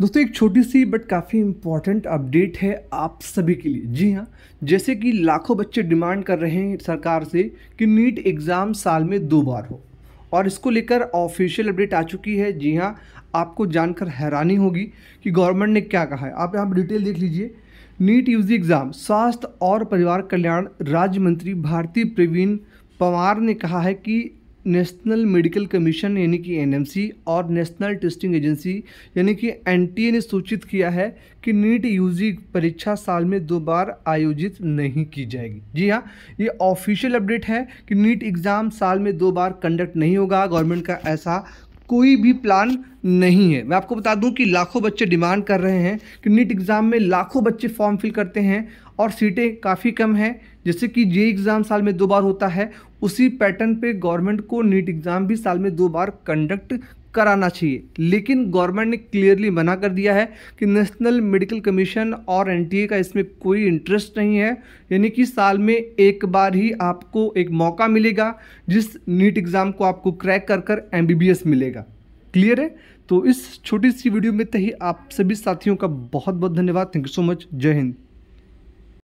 दोस्तों एक छोटी सी बट काफ़ी इम्पॉर्टेंट अपडेट है आप सभी के लिए जी हाँ जैसे कि लाखों बच्चे डिमांड कर रहे हैं सरकार से कि नीट एग्ज़ाम साल में दो बार हो और इसको लेकर ऑफिशियल अपडेट आ चुकी है जी हाँ आपको जानकर हैरानी होगी कि गवर्नमेंट ने क्या कहा है आप यहाँ पर डिटेल देख लीजिए नीट यूजी एग्ज़ाम स्वास्थ्य और परिवार कल्याण राज्य मंत्री भारती प्रवीण पवार ने कहा है कि नेशनल मेडिकल कमीशन यानी कि एनएमसी और नेशनल टेस्टिंग एजेंसी यानी कि एनटीए ने सूचित किया है कि नीट यूजी परीक्षा साल में दो बार आयोजित नहीं की जाएगी जी हाँ ये ऑफिशियल अपडेट है कि नीट एग्ज़ाम साल में दो बार कंडक्ट नहीं होगा गवर्नमेंट का ऐसा कोई भी प्लान नहीं है मैं आपको बता दूं कि लाखों बच्चे डिमांड कर रहे हैं कि नीट एग्ज़ाम में लाखों बच्चे फॉर्म फिल करते हैं और सीटें काफ़ी कम हैं जैसे कि जे एग्ज़ाम साल में दो बार होता है उसी पैटर्न पे गवर्नमेंट को नीट एग्ज़ाम भी साल में दो बार कंडक्ट कराना चाहिए लेकिन गवर्नमेंट ने क्लियरली मना कर दिया है कि नेशनल मेडिकल कमीशन और एनटीए का इसमें कोई इंटरेस्ट नहीं है यानी कि साल में एक बार ही आपको एक मौका मिलेगा जिस नीट एग्ज़ाम को आपको क्रैक कर कर एम मिलेगा क्लियर है तो इस छोटी सी वीडियो में ही आप सभी साथियों का बहुत बहुत धन्यवाद थैंक यू सो मच जय हिंद